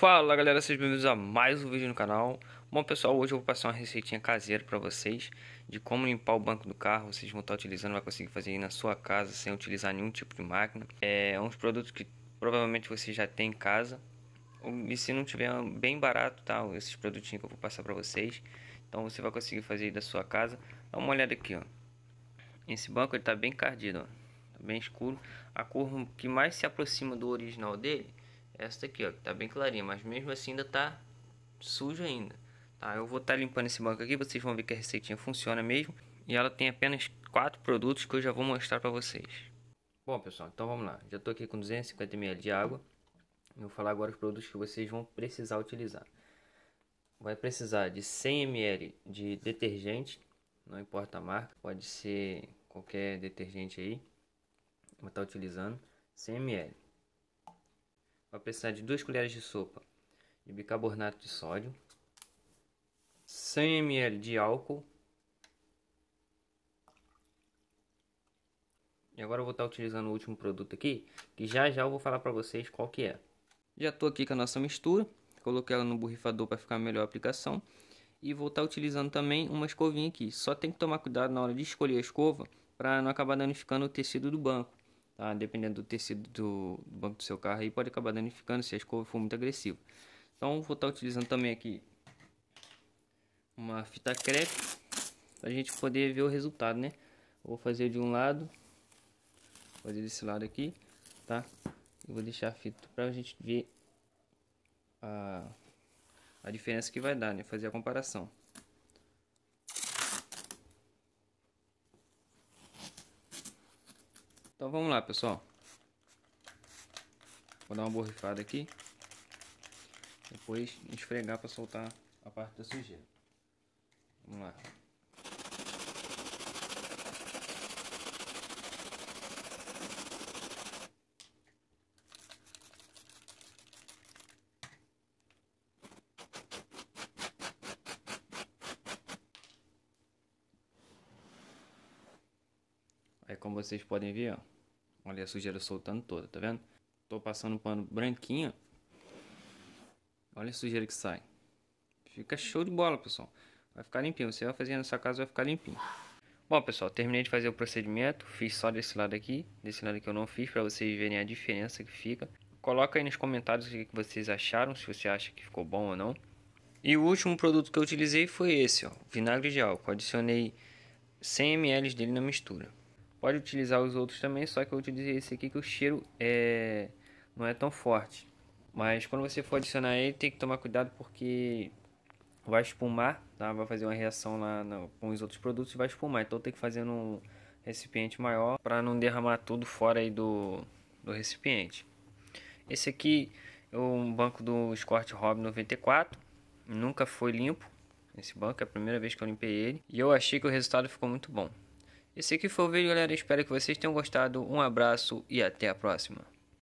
Fala galera, sejam bem-vindos a mais um vídeo no canal. Bom pessoal, hoje eu vou passar uma receitinha caseira para vocês de como limpar o banco do carro. Vocês vão estar tá utilizando, vai conseguir fazer aí na sua casa sem utilizar nenhum tipo de máquina. É, é uns produtos que provavelmente você já tem em casa. E se não tiver é bem barato, tá? Esses produtinhos que eu vou passar para vocês. Então você vai conseguir fazer aí da sua casa. Dá uma olhada aqui, ó. Esse banco ele tá bem cardido, ó. Tá bem escuro. A cor que mais se aproxima do original dele essa daqui, ó, que tá bem clarinha, mas mesmo assim ainda tá suja ainda. Tá, eu vou estar tá limpando esse banco aqui, vocês vão ver que a receitinha funciona mesmo. E ela tem apenas quatro produtos que eu já vou mostrar para vocês. Bom, pessoal, então vamos lá. Já estou aqui com 250 ml de água. Eu vou falar agora os produtos que vocês vão precisar utilizar. Vai precisar de 100 ml de detergente, não importa a marca, pode ser qualquer detergente aí. Vou estar tá utilizando 100 ml vai precisar de 2 colheres de sopa de bicarbonato de sódio, 100 ml de álcool. E agora eu vou estar utilizando o último produto aqui, que já já eu vou falar para vocês qual que é. Já estou aqui com a nossa mistura, coloquei ela no borrifador para ficar melhor a aplicação. E vou estar utilizando também uma escovinha aqui. Só tem que tomar cuidado na hora de escolher a escova para não acabar danificando o tecido do banco tá? Dependendo do tecido do, do banco do seu carro aí, pode acabar danificando se a escova for muito agressiva. Então, vou estar tá utilizando também aqui uma fita crepe para a gente poder ver o resultado, né? Vou fazer de um lado, fazer desse lado aqui, tá? Eu vou deixar a fita para a gente ver a, a diferença que vai dar, né? Fazer a comparação. Então vamos lá, pessoal. Vou dar uma borrifada aqui. Depois esfregar para soltar a parte da sujeira. Vamos lá. É como vocês podem ver, ó. Olha a sujeira soltando toda, tá vendo? Tô passando um pano branquinho. Olha a sujeira que sai. Fica show de bola, pessoal. Vai ficar limpinho. Você vai fazer na sua casa, vai ficar limpinho. Bom, pessoal, terminei de fazer o procedimento. Fiz só desse lado aqui. Desse lado que eu não fiz, para vocês verem a diferença que fica. Coloca aí nos comentários o que vocês acharam. Se você acha que ficou bom ou não. E o último produto que eu utilizei foi esse, ó. Vinagre de álcool. Adicionei 100 ml dele na mistura. Pode utilizar os outros também, só que eu utilizei esse aqui que o cheiro é não é tão forte. Mas quando você for adicionar ele, tem que tomar cuidado porque vai espumar, tá? vai fazer uma reação lá no, com os outros produtos e vai espumar. Então tem que fazer num recipiente maior para não derramar tudo fora aí do, do recipiente. Esse aqui é um banco do Scott Rob 94, nunca foi limpo esse banco, é a primeira vez que eu limpei ele. E eu achei que o resultado ficou muito bom. Esse aqui foi o vídeo, galera. Espero que vocês tenham gostado. Um abraço e até a próxima.